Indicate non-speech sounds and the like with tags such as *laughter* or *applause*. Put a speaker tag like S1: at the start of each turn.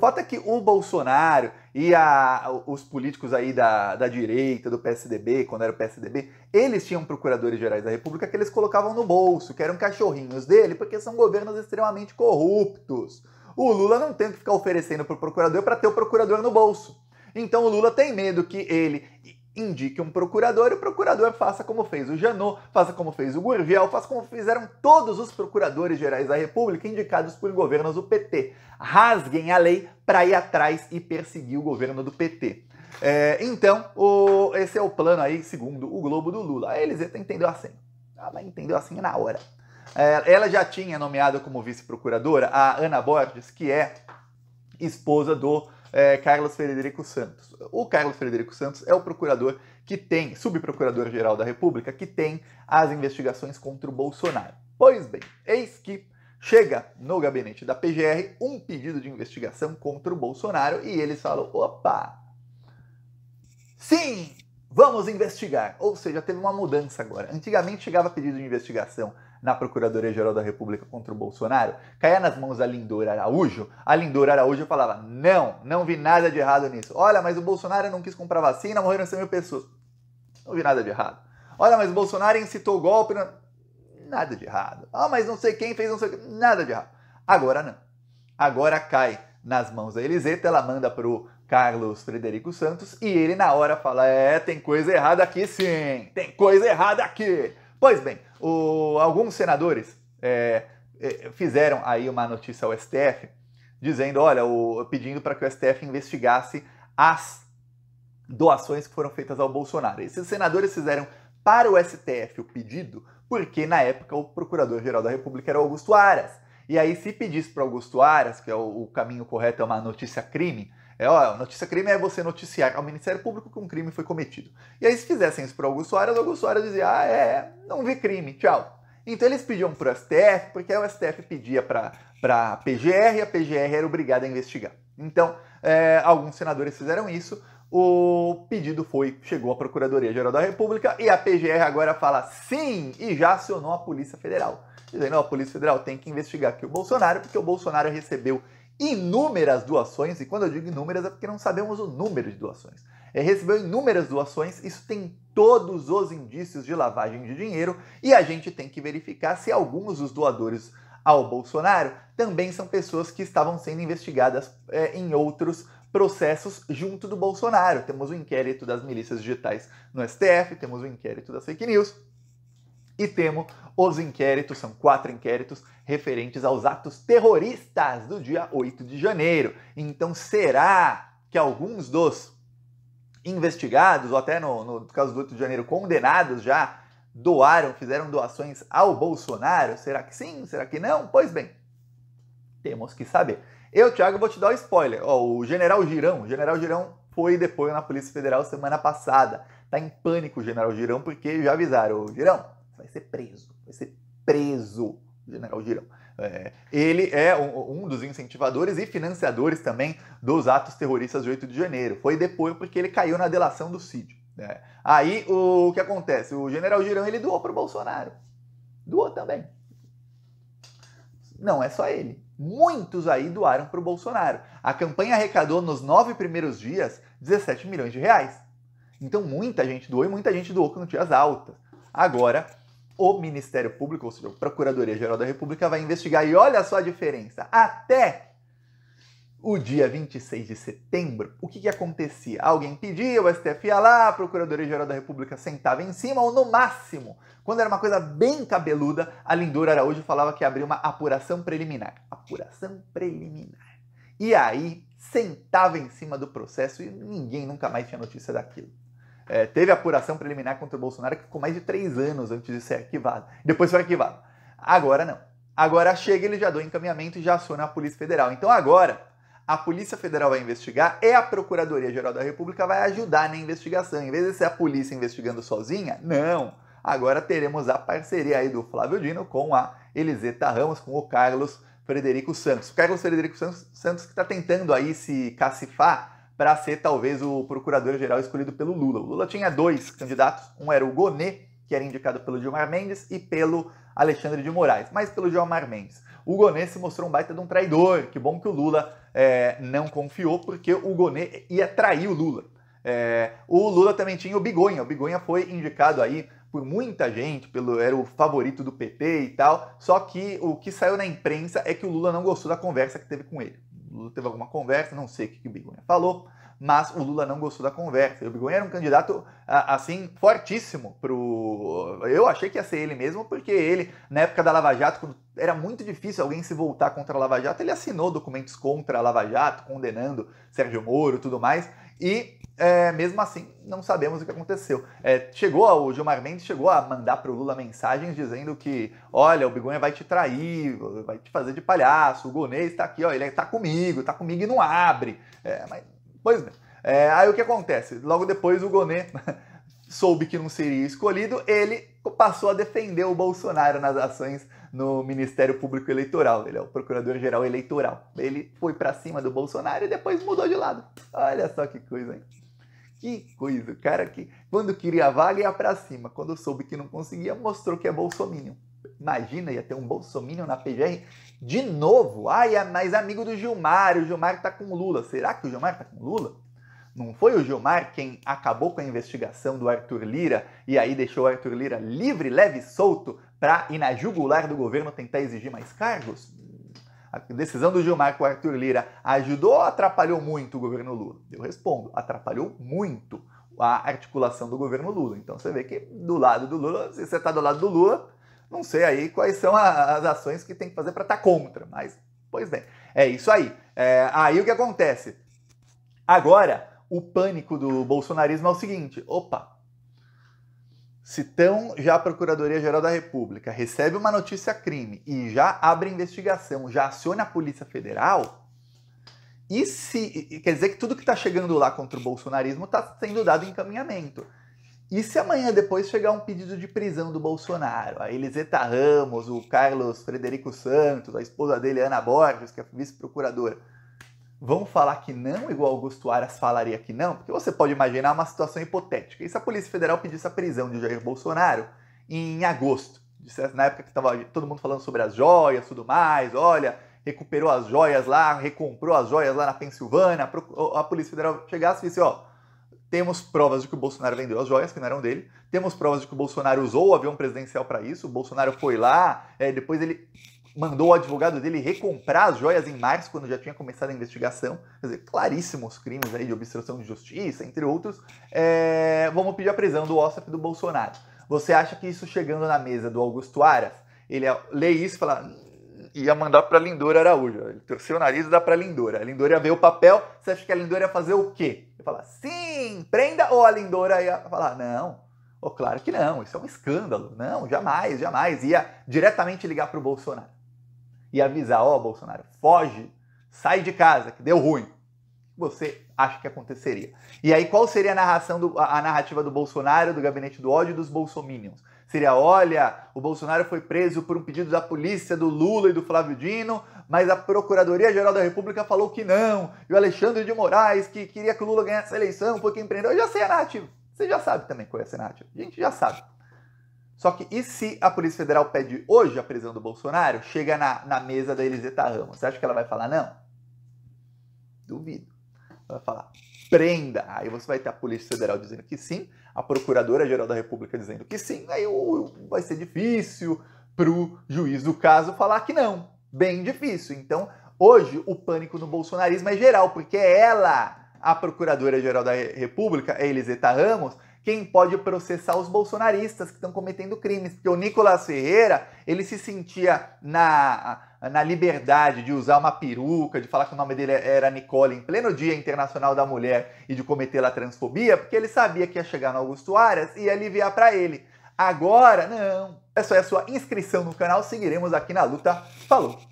S1: fato é que o Bolsonaro e a, os políticos aí da, da direita, do PSDB, quando era o PSDB, eles tinham procuradores gerais da República que eles colocavam no bolso, que eram cachorrinhos dele, porque são governos extremamente corruptos. O Lula não tem o que ficar oferecendo para o procurador para ter o procurador no bolso. Então o Lula tem medo que ele indique um procurador e o procurador faça como fez o Janot, faça como fez o Gurgel, faça como fizeram todos os procuradores gerais da República indicados por governos do PT. Rasguem a lei para ir atrás e perseguir o governo do PT. É, então, o, esse é o plano aí, segundo o Globo do Lula. A Eliseta tá entendeu assim. Ela entendeu assim na hora. É, ela já tinha nomeado como vice-procuradora a Ana Borges, que é esposa do é, Carlos Frederico Santos. O Carlos Frederico Santos é o procurador que tem, subprocurador-geral da República, que tem as investigações contra o Bolsonaro. Pois bem, eis que chega no gabinete da PGR um pedido de investigação contra o Bolsonaro e eles falam: opa! Sim, vamos investigar. Ou seja, teve uma mudança agora. Antigamente chegava pedido de investigação na Procuradoria-Geral da República contra o Bolsonaro, caia nas mãos da Lindora Araújo, a Lindora Araújo falava: não, não vi nada de errado nisso. Olha, mas o Bolsonaro não quis comprar vacina, morreram 100 mil pessoas. Não vi nada de errado. Olha, mas o Bolsonaro incitou o golpe. Não... Nada de errado. Ah, mas não sei quem fez não sei o que. Nada de errado. Agora não. Agora cai nas mãos da Eliseta, ela manda pro Carlos Frederico Santos e ele na hora fala: "É, tem coisa errada aqui sim. Tem coisa errada aqui". Pois bem, o, alguns senadores é, é, fizeram aí uma notícia ao STF dizendo, olha, o, pedindo para que o STF investigasse as doações que foram feitas ao Bolsonaro. Esses senadores fizeram para o STF o pedido porque na época o Procurador-Geral da República era Augusto Aras. E aí, se pedisse para Augusto Aras, que é o, o caminho correto é uma notícia crime, é, ó, notícia crime é você noticiar ao Ministério Público que um crime foi cometido. E aí, se fizessem isso para Augusto Soares, Augusto Soares dizia: ah, é, não vi crime, tchau. Então eles pediam para o STF, porque o STF pedia para a PGR e a PGR era obrigada a investigar. Então, é, alguns senadores fizeram isso, o pedido foi, chegou à Procuradoria-Geral da República e a PGR agora fala sim e já acionou a Polícia Federal. Dizendo, a Polícia Federal tem que investigar aqui o Bolsonaro, porque o Bolsonaro recebeu inúmeras doações, e quando eu digo inúmeras é porque não sabemos o número de doações. É, recebeu inúmeras doações, isso tem todos os indícios de lavagem de dinheiro e a gente tem que verificar se alguns dos doadores ao Bolsonaro também são pessoas que estavam sendo investigadas é, em outros processos junto do Bolsonaro. Temos o inquérito das milícias digitais no STF, temos o inquérito das fake news. E temo os inquéritos, são quatro inquéritos referentes aos atos terroristas do dia 8 de janeiro. Então, será que alguns dos investigados, ou até no, no caso do 8 de janeiro, condenados já, doaram, fizeram doações ao Bolsonaro? Será que sim? Será que não? Pois bem, temos que saber. Eu, Thiago, vou te dar um spoiler. o General Girão, o General Girão foi depois na Polícia Federal semana passada. Tá em pânico o General Girão, porque já avisaram, Girão, vai ser preso, vai ser preso, General Girão. É, ele é um, um, dos incentivadores e financiadores também dos atos terroristas de 8 de janeiro. Foi depois porque ele caiu na delação do sítio. Né? Aí o, o que acontece? O General Girão ele doou para o Bolsonaro. Doou também. Não é só ele. Muitos aí doaram para o Bolsonaro. A campanha arrecadou nos nove primeiros dias 17 milhões de reais. Então muita gente doou e muita gente doou com quantias altas. Agora o Ministério Público, ou seja, a Procuradoria Geral da República, vai investigar. E olha só a diferença: até o dia 26 de setembro, o que, que acontecia? Alguém pedia, o STF ia lá, a Procuradoria Geral da República sentava em cima, ou no máximo, quando era uma coisa bem cabeluda, a Lindura Araújo falava que abria uma apuração preliminar. Apuração preliminar. E aí sentava em cima do processo e ninguém nunca mais tinha notícia daquilo é, teve apuração preliminar contra o Bolsonaro que ficou mais de três anos antes de ser arquivado Depois foi arquivado Agora não. Agora chega, ele já deu encaminhamento e já aciona a Polícia Federal. Então agora a Polícia Federal vai investigar e a Procuradoria Geral da República vai ajudar na investigação. Em vez de ser a polícia investigando sozinha, não. Agora teremos a parceria aí do Flávio Dino com a Eliseta Ramos, com o Carlos Frederico Santos. O Carlos Frederico Santos, Santos que está tentando aí se cacifar para ser talvez o procurador-geral escolhido pelo Lula. O Lula tinha dois candidatos, um era o Gonê, que era indicado pelo Gilmar Mendes, e pelo Alexandre de Moraes, mas pelo Gilmar Mendes. O Gonê se mostrou um baita de um traidor, que bom que o Lula é, não confiou, porque o Gonê ia trair o Lula. É, o Lula também tinha o Bigonha, o Bigonha foi indicado aí por muita gente, pelo, era o favorito do PT e tal, só que o que saiu na imprensa é que o Lula não gostou da conversa que teve com ele. Lula teve alguma conversa, não sei o que, que o Bigonha falou, mas o Lula não gostou da conversa. E o Bigonha era um candidato, assim, fortíssimo pro... Eu achei que ia ser ele mesmo, porque ele, na época da Lava Jato, quando era muito difícil alguém se voltar contra a Lava Jato, ele assinou documentos contra a Lava Jato, condenando Sérgio Moro e tudo mais. E é, mesmo assim, não sabemos o que aconteceu. É, chegou o Gilmar Mendes chegou a mandar para o Lula mensagens dizendo que, olha, o Bigonha vai te trair, vai te fazer de palhaço, o Gonês está aqui, ó, ele está comigo, está comigo e não abre. É, mas, pois bem. É, aí o que acontece? Logo depois o Gonê *laughs* soube que não seria escolhido, ele passou a defender o Bolsonaro nas ações no Ministério Público Eleitoral. Ele é o Procurador-Geral Eleitoral. Ele foi para cima do Bolsonaro e depois mudou de lado. Olha só que coisa, hein? Que coisa, o cara que quando queria a vaga ia para cima, quando soube que não conseguia, mostrou que é Bolsonaro. Imagina, ia ter um Bolsonaro na PGR de novo. Ai, é mais amigo do Gilmar, o Gilmar tá com Lula. Será que o Gilmar tá com Lula? Não foi o Gilmar quem acabou com a investigação do Arthur Lira e aí deixou o Arthur Lira livre, leve e solto para ir na jugular do governo tentar exigir mais cargos? A decisão do Gilmar com o Arthur Lira ajudou ou atrapalhou muito o governo Lula? Eu respondo, atrapalhou muito a articulação do governo Lula. Então você vê que do lado do Lula, se você está do lado do Lula, não sei aí quais são as ações que tem que fazer para estar tá contra, mas pois bem, é isso aí. É, aí o que acontece? Agora, o pânico do bolsonarismo é o seguinte: opa, se tão já a Procuradoria-Geral da República recebe uma notícia crime e já abre investigação, já aciona a Polícia Federal, e se. Quer dizer que tudo que está chegando lá contra o bolsonarismo está sendo dado encaminhamento. E se amanhã depois chegar um pedido de prisão do Bolsonaro? A Eliseta Ramos, o Carlos Frederico Santos, a esposa dele, Ana Borges, que é vice-procuradora vão falar que não, igual Augusto Aras falaria que não, porque você pode imaginar uma situação hipotética. E se a Polícia Federal pedisse a prisão de Jair Bolsonaro em agosto? Na época que estava todo mundo falando sobre as joias tudo mais, olha, recuperou as joias lá, recomprou as joias lá na Pensilvânia, a Polícia Federal chegasse e disse, ó, temos provas de que o Bolsonaro vendeu as joias que não eram dele, temos provas de que o Bolsonaro usou o avião presidencial para isso, o Bolsonaro foi lá, é, depois ele mandou o advogado dele recomprar as joias em março, quando já tinha começado a investigação. Quer dizer, claríssimos crimes aí de obstrução de justiça, entre outros. É, vamos pedir a prisão do Ossap e do Bolsonaro. Você acha que isso chegando na mesa do Augusto Aras, ele ia ler isso e falar hum, ia mandar para Lindora Araújo. Ele torceu o nariz e dá para Lindora. A Lindora ia ver o papel, você acha que a Lindora ia fazer o quê? Ia falar, sim, prenda, ou a Lindora ia falar, não, oh, claro que não, isso é um escândalo, não, jamais, jamais. Ia diretamente ligar para o Bolsonaro e avisar, ó, oh, Bolsonaro, foge, sai de casa, que deu ruim. Você acha que aconteceria? E aí, qual seria a narração, do, a, narrativa do Bolsonaro, do gabinete do ódio dos bolsominions? Seria, olha, o Bolsonaro foi preso por um pedido da polícia, do Lula e do Flávio Dino, mas a Procuradoria-Geral da República falou que não. E o Alexandre de Moraes, que queria que o Lula ganhasse a eleição, porque empreendeu. Eu já sei a narrativa. Você já sabe também qual é a narrativa. A gente já sabe. Só que e se a Polícia Federal pede hoje a prisão do Bolsonaro, chega na, na mesa da Eliseta Ramos, você acha que ela vai falar não? Duvido. Ela vai falar, prenda. Aí você vai ter a Polícia Federal dizendo que sim, a Procuradora-Geral da República dizendo que sim, aí vai ser difícil pro juiz do caso falar que não. Bem difícil. Então, hoje, o pânico no bolsonarismo é geral, porque ela, a Procuradora-Geral da República, a Eliseta Ramos, quem pode processar os bolsonaristas que estão cometendo crimes. Porque o Nicolas Ferreira, ele se sentia na, na liberdade de usar uma peruca, de falar que o nome dele era Nicole em pleno Dia Internacional da Mulher e de cometer a transfobia, porque ele sabia que ia chegar no Augusto Aras e ia aliviar para ele. Agora, não. Essa é a sua inscrição no canal, seguiremos aqui na luta. Falou!